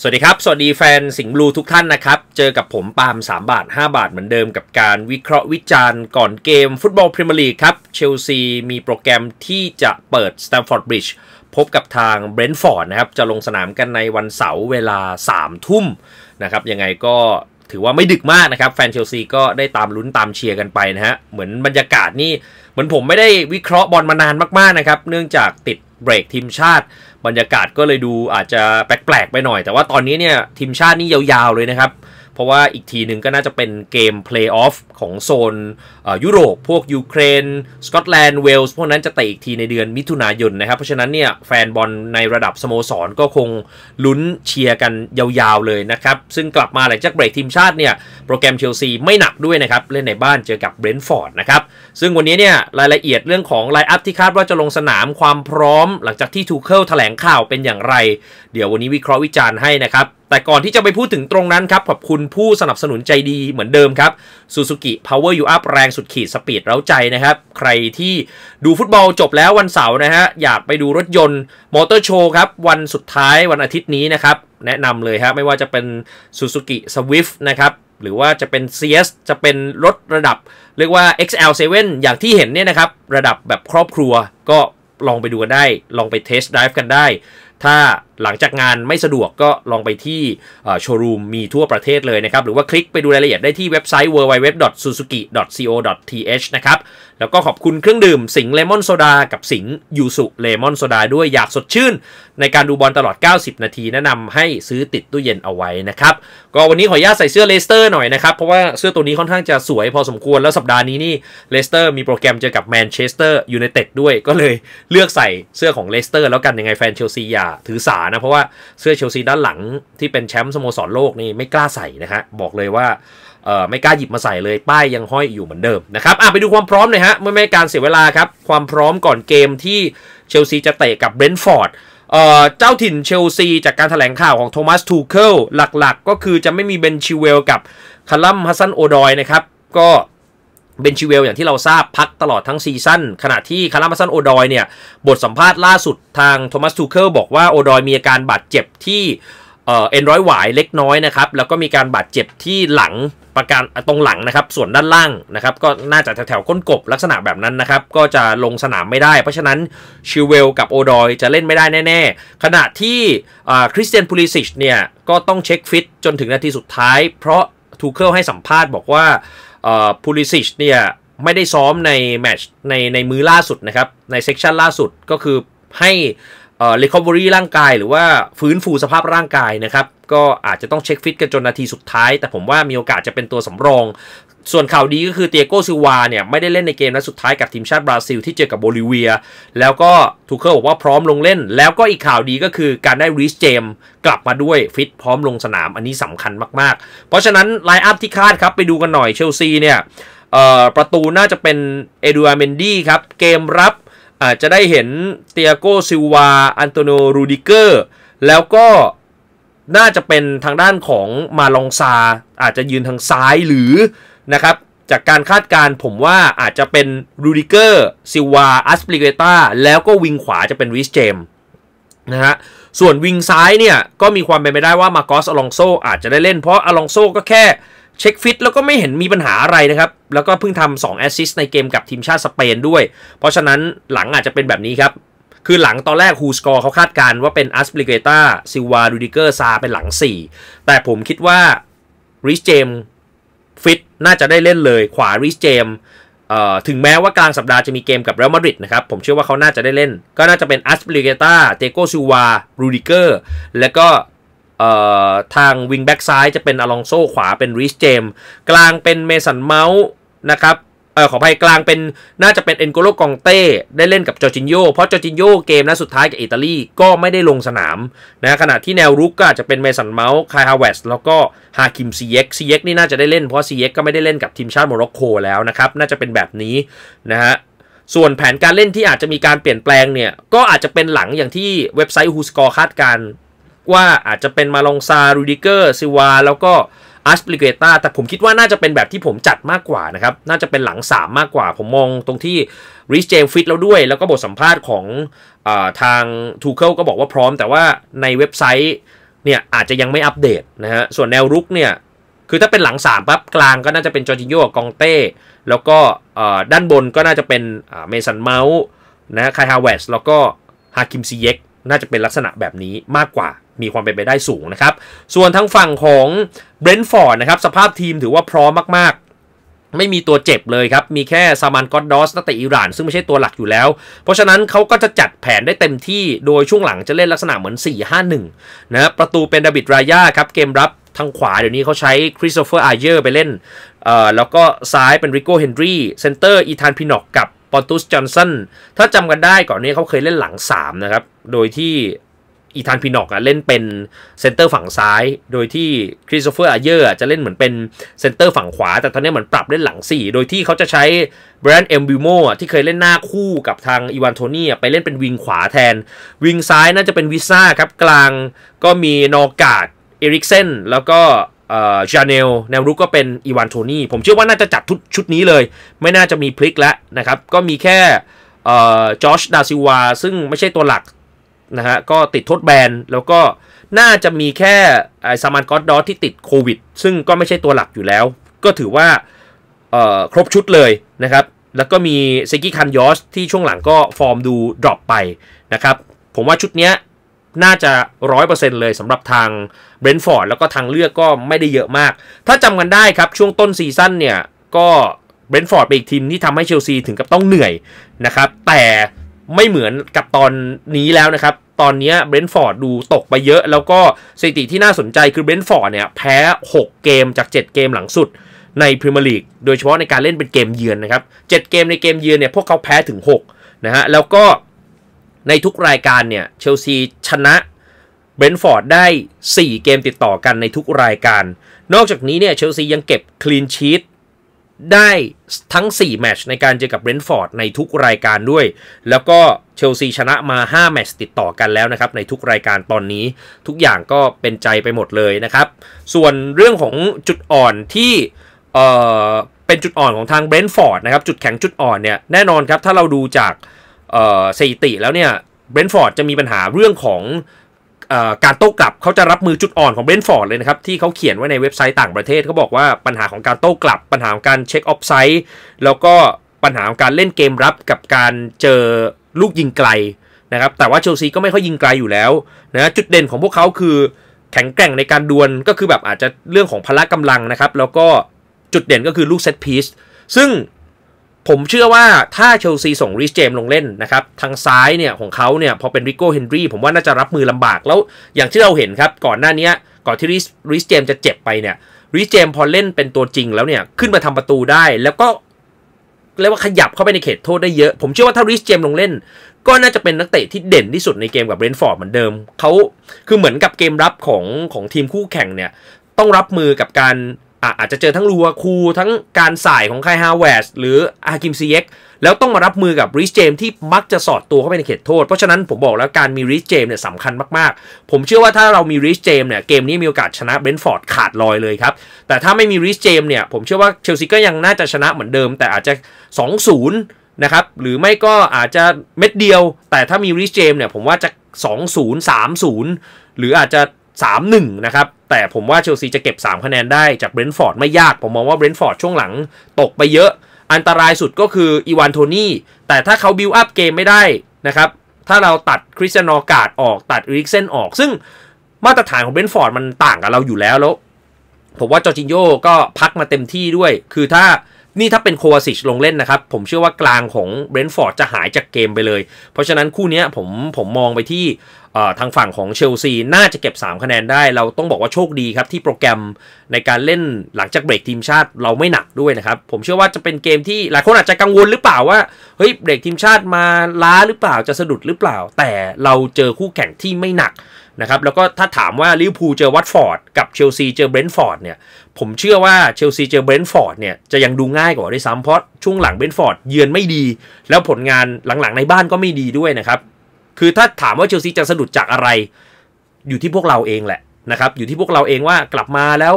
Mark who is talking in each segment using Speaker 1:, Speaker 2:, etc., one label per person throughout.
Speaker 1: สวัสดีครับ สวัสดีแฟนสิงห์บลูทุกท่านนะครับ เจอกับผมปาล์ม3 บาท 5 บาทเหมือนเดิมกับการวิเคราะห์วิจารณ์ก่อนเกมฟุตบอลพรีเมียร์ลีกครับ เชลซีมีโปรแกรมที่จะเปิดสแตมฟอร์ดบริดจ์พบกับทางเบรนท์ฟอร์ดนะครับจะลงสนามกันในวันเสาร์เวลา 3 ทุ่มนะครับยังไงก็ถือว่าไม่ดึกมากนะครับ แฟนเชลซีก็ได้ตามลุ้นตามเชียร์กันไปนะฮะเหมือนบรรยากาศนี่เหมือนผมไม่ได้วิเคราะห์บอลมานานมากๆนะครับเนื่องจากติดเบรกทีมชาติบรรยากาศก็เลยดูอาจจะแปลกๆไปหน่อยแต่ว่าตอนนี้เนี่ยทีมชาตินี่ยาวๆเลยนะครับเพราะว่าอีกทีหนึ่งก็น่าจะเป็นเกมเพลย์ออฟของโซนยุโรป พวกยูเครน สกอตแลนด์ เวลส์พวกนั้นจะเตะอีกทีในเดือนมิถุนายนนะครับเพราะฉะนั้นเนี่ยแฟนบอลในระดับสโมสรก็คงลุ้นเชียร์กันยาว ๆเลยนะครับ ซึ่งกลับมาหลังจากเบรกทีมชาติเนี่ยโปรแกรมเชลซีไม่หนักด้วยนะครับ เล่นในบ้านเจอกับเบรนท์ฟอร์ดนะครับซึ่งวันนี้เนี่ยรายละเอียดเรื่องของไลน์อัพที่คาดว่าจะลงสนามความพร้อมหลังจากที่ทูเคิลแถลงข่าวเป็นอย่างไร เดี๋ยววันนี้วิเคราะห์วิจารณ์ให้นะครับแต่ก่อนที่จะไปพูดถึงตรงนั้นครับขอบคุณผู้สนับสนุนใจดีเหมือนเดิมครับ Suzuki Power You Up แรงสุดขีดสปีดเร้าใจนะครับใครที่ดูฟุตบอลจบแล้ววันเสาร์นะฮะอยากไปดูรถยนต์ มอเตอร์โชว์ครับวันสุดท้ายวันอาทิตย์นี้นะครับแนะนำเลยครับไม่ว่าจะเป็น Suzuki Swift นะครับหรือว่าจะเป็น CS จะเป็นรถระดับเรียกว่า XL7 อย่างที่เห็นเนี่ยนะครับระดับแบบครอบครัว ก็ลองไปดูกันได้ ลองไปเทสต์ไดฟ์กันได้ถ้าหลังจากงานไม่สะดวกก็ลองไปที่โชว์รูมมีทั่วประเทศเลยนะครับ หรือว่าคลิกไปดูรายละเอียดได้ที่เว็บไซต์ www.suzuki.co.th นะครับแล้วก็ขอบคุณเครื่องดื่มสิงเลมอนโซดากับสิงยูสุเลมอนโซดาด้วยอยากสดชื่นในการดูบอลตลอด 90 นาที แนะนำให้ซื้อติดตู้เย็นเอาไว้นะครับ ก็วันนี้ขออนุญาตใส่เสื้อเลสเตอร์หน่อยนะครับ เพราะว่าเสื้อตัวนี้ค่อนข้างจะสวยพอสมควรแล้วสัปดาห์นี้นี่เลสเตอร์มีโปรแกรมเจอกับแมนเชสเตอร์ยูไนเต็ดด้วยก็เลยเลือกใส่เสื้อของเลสเตอร์แล้วกันยังไงแฟนเชลซีอย่าถือสานะเพราะว่าเสื้อเชลซีด้านหลังที่เป็นแชมป์สโมสรโลกนี่ไม่กล้าใส่นะฮะบอกเลยว่าไม่กล้าหยิบมาใส่เลยป้ายยังห้อยอยู่เหมือนเดิมนะครับไปดูความพร้อมหน่อยฮะเมื่อไม่การเสียเวลาครับ ความพร้อมก่อนเกมที่เชลซีจะเตะกับเบรนท์ฟอร์ดเจ้าถิ่นเชลซีจากการถแถลงข่าวของโทมัสทูเคิลหลักๆ ก็คือจะไม่มีเบนชิเวลกับคาร์ลัมฮัสซันโอดอยนะครับก็เบนชิเวลอย่างที่เราทราบพักตลอดทั้งซีซั่น ขณะที่คาร์มาซันโอดอยเนี่ยบทสัมภาษณ์ล่าสุดทางโทมัสทูเคิลบอกว่าโอดอยมีอาการบาดเจ็บที่เอ็นร้อยหวายเล็กน้อยนะครับแล้วก็มีการบาดเจ็บที่หลังประการตรงหลังนะครับส่วนด้านล่างนะครับก็น่าจะแถวๆก้นกบ ลักษณะแบบนั้นนะครับก็จะลงสนามไม่ได้ เพราะฉะนั้นชิเวลกับโอดอยจะเล่นไม่ได้แน่ๆขณะที่คริสเตียนพูลิสิชเนี่ยก็ต้องเช็คฟิตจนถึงนาทีสุดท้ายเพราะทูเคิลให้สัมภาษณ์บอกว่าเอ่อพูลิซิชเนี่ยไม่ได้ซ้อมในแมชในในมือล่าสุดนะครับในเซกชันล่าสุดก็คือให้เอ่อรคอเวอรี่ร่างกาย หรือว่าฟื้นฟูสภาพร่างกายนะครับก็อาจจะต้องเช็คฟิตกันจนนาทีสุดท้าย แต่ผมว่ามีโอกาสจะเป็นตัวสำรองส่วนข่าวดีก็คือเตียโกซิวาเนี่ยไม่ได้เล่นในเกมนัดสุดท้ายกับทีมชาติบราซิลที่เจอกับโบลิเวีย แล้วก็ทูเคร์บอกว่าพร้อมลงเล่น แล้วก็อีกข่าวดีก็คือการได้ริชเจมกลับมาด้วยฟิตพร้อมลงสนามอันนี้สำคัญมากๆ เพราะฉะนั้นไลน์อัพที่คาดครับ ไปดูกันหน่อยเชลซีเนี่ยประตูน่าจะเป็นเอดวาร์เมนดี้ครับ เกมรับอาจจะได้เห็นเตียโกซิวาอันโตโนรูดิเกอร์แล้วก็น่าจะเป็นทางด้านของมาลองซา อาจจะยืนทางซ้ายหรือนะครับ จากการคาดการผมว่าอาจจะเป็นรูดิเกอร์ซิวาอัสปริเกตาแล้วก็วิงขวาจะเป็นริชเจมนะฮะส่วนวิงซ้ายเนี่ยก็มีความเป็นไปได้ว่ามาโกสอลองโซอาจจะได้เล่นเพราะอลองโซก็แค่เช็คฟิตแล้วก็ไม่เห็นมีปัญหาอะไรนะครับ แล้วก็เพิ่งทำสองแอสซิสในเกมกับทีมชาติสเปนด้วย เพราะฉะนั้นหลังอาจจะเป็นแบบนี้ครับ คือหลังตอนแรกฮูสกอร์เขาคาดการว่าเป็นอัสปริเกตาซิวาดูดิเกอร์ซาเป็นหลัง4 แต่ผมคิดว่าริชเจมฟิตน่าจะได้เล่นเลยขวาริชเจมถึงแม้ว่ากลางสัปดาห์จะมีเกมกับเรอัลมาดริดนะครับ ผมเชื่อว่าเขาน่าจะได้เล่น ก็น่าจะเป็นอัสปริเกตาเตโกซูวารูดิเกอร์และก็ทางวิงแบ็กซ้ายจะเป็นอลองโซขวาเป็นริชเจม กลางเป็นเมสันเมาส์นะครับเออขอภัยกลางเป็นน่าจะเป็นเอ็นโกโลกองเต้ได้เล่นกับจอจินโยเพราะจอจินโยเกมนะสุดท้ายกับอิตาลีก็ไม่ได้ลงสนามนะขณะที่แนวรุกก็อาจจะเป็นเมสันเมาส์คายฮาวเวสแล้วก็ฮาคิมซีเอ็กซีเอ็กนี่น่าจะได้เล่นเพราะซีเอ็กก็ไม่ได้เล่นกับทีมชาติโมร็อกโกแล้วนะครับ น่าจะเป็นแบบนี้นะฮะส่วนแผนการเล่นที่อาจจะมีการเปลี่ยนแปลงเนี่ย ก็อาจจะเป็นหลังอย่างที่เว็บไซต์ฮูสกอร์คาดการว่าอาจจะเป็นมาลองซารูดิเกอร์ซิวาแล้วก็อัสปริเกตาแต่ผมคิดว่าน่าจะเป็นแบบที่ผมจัดมากกว่านะครับ น่าจะเป็นหลัง 3 มากกว่า ผมมองตรงที่ริชเจมฟิตแล้วด้วย แล้วก็บทสัมภาษณ์ของอทางทูเคิลก็บอกว่าพร้อม แต่ว่าในเว็บไซต์เนี่ยอาจจะยังไม่อัปเดตนะฮะ ส่วนแนวรุกเนี่ย คือถ้าเป็นหลัง 3ปั๊บกลางก็น่าจะเป็นจอร์จิโยกองเต้ แล้วก็ด้านบนก็น่าจะเป็นเมสันเมาส์นะคายฮาวเวสแล้วก็ฮาคิมซีเย็กน่าจะเป็นลักษณะแบบนี้มากกว่ามีความเป็นไปได้สูงนะครับ ส่วนทั้งฝั่งของเบรนท์ฟอร์ดนะครับสภาพทีมถือว่าพร้อมมากๆ ไม่มีตัวเจ็บเลยครับ มีแค่ซามันกอดดอสนักเตะอิหร่านซึ่งไม่ใช่ตัวหลักอยู่แล้ว เพราะฉะนั้นเขาก็จะจัดแผนได้เต็มที่ โดยช่วงหลังจะเล่นลักษณะเหมือน 4-5-1 นะประตูเป็นดาบิดรายาครับ เกมรับทางขวาเดี๋ยวนี้เขาใช้คริสโตเฟอร์อาเยอร์ไปเล่น เอ่อ แล้วก็ซ้ายเป็นริโก้เฮนรี่เซนเตอร์อีธานพินอกกับปอนตุสจอห์นสัน ถ้าจำกันได้ก่อนนี้เขาเคยเล่นหลัง3นะครับโดยที่อีธานพินอกอะเล่นเป็นเซนเตอร์ฝั่งซ้ายโดยที่คริสโตเฟอร์อาเยอร์จะเล่นเหมือนเป็นเซนเตอร์ฝั่งขวาแต่ตอนนี้เหมือนปรับเล่นหลัง4โดยที่เขาจะใช้แบรนด์เอ็มบิโมที่เคยเล่นหน้าคู่กับทางอีวานโทนี่ไปเล่นเป็นวิงขวาแทน วิงซ้ายน่าจะเป็นวิซ่าครับ กลางก็มีนอกาดเอริกเซนแล้วก็ชาเนลแนวรุกก็เป็นอีวานโทนี่ผมเชื่อว่าน่าจะจัดทุดชุดนี้เลย ไม่น่าจะมีพลิกแล้วนะครับก็มีแค่จอชดาซิวาซึ่งไม่ใช่ตัวหลักนะฮะก็ติดทดแบนแล้วก็น่าจะมีแค่ไอซามันกอดดอที่ติดโควิดซึ่งก็ไม่ใช่ตัวหลักอยู่แล้ว ก็ถือว่าครบชุดเลยนะครับ แล้วก็มีเซกิคันยอสที่ช่วงหลังก็ฟอร์มดูดรอปไปนะครับผมว่าชุดนี้น่าจะ 100%เลยสำหรับทางเบรนฟอร์ดแล้วก็ทางเลือกก็ไม่ได้เยอะมาก ถ้าจำกันได้ครับช่วงต้นซีซั่นเนี่ย ก็เบรนฟอร์ดเป็นอีกทีมที่ทำให้เชลซีถึงกับต้องเหนื่อยนะครับแต่ไม่เหมือนกับตอนนี้แล้วนะครับ ตอนนี้เบรนท์ฟอร์ดดูตกไปเยอะ แล้วก็สถิติที่น่าสนใจคือเบรนท์ฟอร์ดเนี่ยแพ้ 6 เกมจาก 7 เกมหลังสุดในพรีเมียร์ลีก โดยเฉพาะในการเล่นเป็นเกมเยือนนะครับ 7 เกมในเกมเยือนเนี่ยพวกเขาแพ้ถึง6นะฮะ แล้วก็ในทุกรายการเนี่ยเชลซีชนะเบรนท์ฟอร์ดได้ 4 เกมติดต่อกันในทุกรายการ นอกจากนี้เนี่ยเชลซียังเก็บคลีนชีตได้ทั้ง4แมตช์ในการเจอกับเบรนท์ฟอร์ดในทุกรายการด้วย แล้วก็เชลซีชนะมา5แมตช์ติดต่อกันแล้วนะครับในทุกรายการตอนนี้ทุกอย่างก็เป็นใจไปหมดเลยนะครับ ส่วนเรื่องของจุดอ่อนที่เอ่อเป็นจุดอ่อนของทางเบรนท์ฟอร์ดนะครับจุดแข็งจุดอ่อนเนี่ยแน่นอนครับถ้าเราดูจากเอ่อสถิติแล้วเนี่ยเบรนท์ฟอร์ดจะมีปัญหาเรื่องของการโต้กลับเขาจะรับมือจุดอ่อนของเบนฟอร์ดเลยนะครับที่เขาเขียนไว้ในเว็บไซต์ต่างประเทศเขาบอกว่าปัญหาของการโต้กลับ ปัญหาของการเช็คออฟไซด์แล้วก็ปัญหาของการเล่นเกมรับกับการเจอลูกยิงไกลนะครับแต่ว่าเชลซีก็ไม่ค่อยยิงไกลอยู่แล้วนะจุดเด่นของพวกเขาคือแข็งแกร่งในการดวลก็คือแบบอาจจะเรื่องของพละกำลังนะครับ แล้วก็จุดเด่นก็คือลูกเซตพีซซึ่งผมเชื่อว่าถ้าเชลซีส่งริชเจมลงเล่นนะครับ ทางซ้ายเนี่ยของเขาเนี่ย พอเป็นริโก้เฮนรี่ผมว่าน่าจะรับมือลำบากแล้วอย่างที่เราเห็นครับ ก่อนหน้านี้ก่อนที่ริชเจมจะเจ็บไปเนี่ยริชเจมพอเล่นเป็นตัวจริงแล้วเนี่ยขึ้นมาทำประตูได้ แล้วก็เรียกว่าขยับเข้าไปในเขตโทษได้เยอะ ผมเชื่อว่าถ้าริชเจมลงเล่น ก็น่าจะเป็นนักเตะที่เด่นที่สุดในเกมกับเบรนท์ฟอร์ดเหมือนเดิมเขาคือเหมือนกับเกมรับของของทีมคู่แข่งเนี่ยต้องรับมือกับการอาจจะเจอทั้งลัวคู ทั้งการสายของไคฮาวเวสหรืออาคิมซีเอ็กแล้วต้องมารับมือกับริชเจมที่มักจะสอดตัวเข้าไปในเขตโทษ เพราะฉะนั้นผมบอกแล้วการมีริชเจมเนี่ยสำคัญมาก ๆ ผมเชื่อว่าถ้าเรามีริชเจมเนี่ยเกมนี้มีโอกาสชนะเบน์ฟอร์ดขาดลอยเลยครับ แต่ถ้าไม่มีริชเจมเนี่ยผมเชื่อว่าเชลซีก็ยังน่าจะชนะเหมือนเดิมแต่อาจจะ 2-0 นะครับ หรือไม่ก็อาจจะเม็ดเดียว แต่ถ้ามีริชเจมเนี่ยผมว่าจะ 2 0 3 0 หรืออาจจะ3-1 นะครับ แต่ผมว่าเชลซีจะเก็บ 3 คะแนนได้ จากเบรนท์ฟอร์ดไม่ยากผมมองว่าเบรนท์ฟอร์ดช่วงหลังตกไปเยอะ อันตรายสุดก็คืออีวานโทนี่แต่ถ้าเขาบิวอัพเกมไม่ได้นะครับถ้าเราตัดคริสเตียนอกาดออกตัดอีริกเซนออก ซึ่งมาตรฐานของเบรนท์ฟอร์ดมันต่างกับเราอยู่แล้วแล้วผมว่าจอร์จินโยก็พักมาเต็มที่ด้วย คือถ้านี่ถ้าเป็นโควาซิชลงเล่นนะครับ ผมเชื่อว่ากลางของเบรนท์ฟอร์ดจะหายจากเกมไปเลย เพราะฉะนั้นคู่นี้ผมผมมองไปที่ทางฝั่งของเชลซีน่าจะเก็บ 3 คะแนนได้ เราต้องบอกว่าโชคดีครับที่โปรแกรมในการเล่นหลังจากเบรกทีมชาติเราไม่หนักด้วยนะครับ ผมเชื่อว่าจะเป็นเกมที่หลายคนอาจจะกังวลหรือเปล่าว่าเฮ้ยเบรกทีมชาติมาล้าหรือเปล่าจะสะดุดหรือเปล่า แต่เราเจอคู่แข่งที่ไม่หนักนะครับแล้วก็ถ้าถามว่าลิเวอร์พูลเจอวัตฟอร์ดกับเชลซีเจอเบรนท์ฟอร์ดเนี่ยผมเชื่อว่าเชลซีเจอเบรนท์ฟอร์ดเนี่ยจะยังดูง่ายกว่าด้วยซ้ำเพราะ ช่วงหลังเบรนท์ฟอร์ดเยือนไม่ดี แล้วผลงานหลังๆในบ้านก็ไม่ดีด้วยนะครับ คือถ้าถามว่าเชลซีจะสะดุดจากอะไร อยู่ที่พวกเราเองแหละนะครับอยู่ที่พวกเราเองว่ากลับมาแล้ว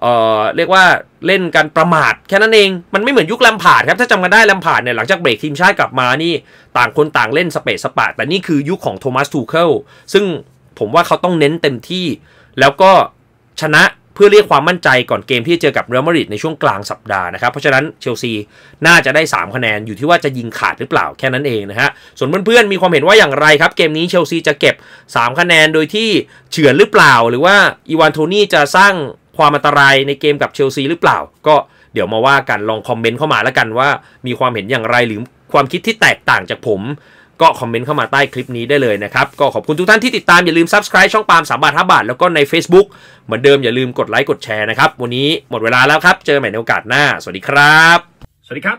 Speaker 1: เอ่อเรียกว่าเล่นกันประมาทแค่นั้นเอง มันไม่เหมือนยุคลำผาดครับถ้าจำกันได้ลำผาดเนี่ยหลังจากเบรกทีมชาติกลับมานี่ต่างคนต่างเล่นสเปซสปะแต่นี่คือยุคของโทมัสทูเคิลซึ่งผมว่าเขาต้องเน้นเต็มที่ แล้วก็ชนะเพื่อเรียกความมั่นใจก่อนเกมที่เจอกับเรอัลมาดริดในช่วงกลางสัปดาห์นะครับ เพราะฉะนั้นเชลซีน่าจะได้ 3 คะแนนอยู่ที่ว่าจะยิงขาดหรือเปล่าแค่นั้นเองนะฮะส่วนเพื่อนๆมีความเห็นว่าอย่างไรครับ เกมนี้เชลซีจะเก็บ 3 คะแนนโดยที่เฉือนหรือเปล่า หรือว่าอีวานโทนี่จะสร้างความอันตรายในเกมกับเชลซีหรือเปล่าก็เดี๋ยวมาว่ากันลองคอมเมนต์เข้ามาแล้วกันว่ามีความเห็นอย่างไรหรือความคิดที่แตกต่างจากผมก็คอมเมนต์เข้ามาใต้คลิปนี้ได้เลยนะครับก็ขอบคุณทุกท่านที่ติดตามอย่าลืม subscribe ช่องปาล์มสามบาทห้าบาทแล้วก็ใน Facebook เหมือนเดิมอย่าลืมกดไลค์กดแชร์นะครับ วันนี้หมดเวลาแล้วครับ เจอใหม่ในโอกาสหน้า สวัสดีครับสวัสดีครับ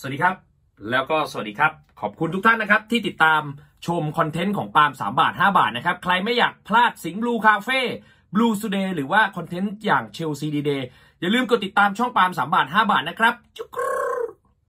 Speaker 1: สวัสดีครับ แล้วก็สวัสดีครับ ขอบคุณทุกท่านนะครับที่ติดตามชมคอนเทนต์ของปาล์มสามบาทห้าบาทนะครับใครไม่อยากพลาดสิงห์บลูคาเฟ่บลูสุดเดย์หรือว่าคอนเทนต์อย่างเชลซีดีเดย์อย่าลืมกดติดตามช่องปาล์มสามบาทห้าบาทนะครับจุ๊ก